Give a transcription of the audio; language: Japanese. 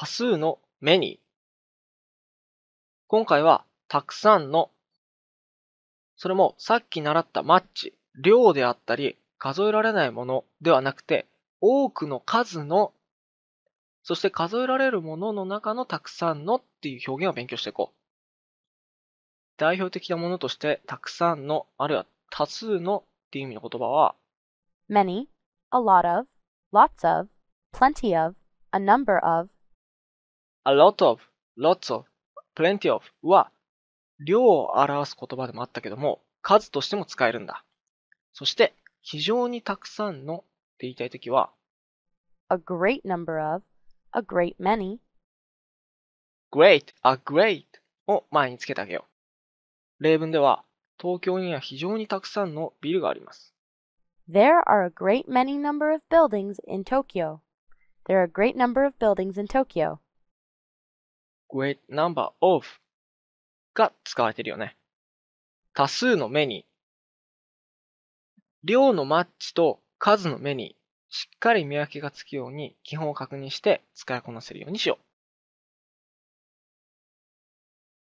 多数の many 今回はたくさんのそれもさっき習ったマッチ量であったり数えられないものではなくて多くの数のそして数えられるものの中のたくさんのっていう表現を勉強していこう代表的なものとしてたくさんのあるいは多数のっていう意味の言葉は many, a lot of, lots of, plenty of, a number of, a lot of, lots of, plenty of は量を表す言葉でもあったけども数としても使えるんだ。そして非常にたくさんのって言いたいときは a great number of, a great many great, a great を前につけてあげよう。例文では東京には非常にたくさんのビルがあります。There are a great many number of buildings in Tokyo. There are a great number of buildings in Tokyo. great number of が使われてるよね。多数の目に、量のマッチと数の目にしっかり見分けがつくように基本を確認して使いこなせるようにしよう。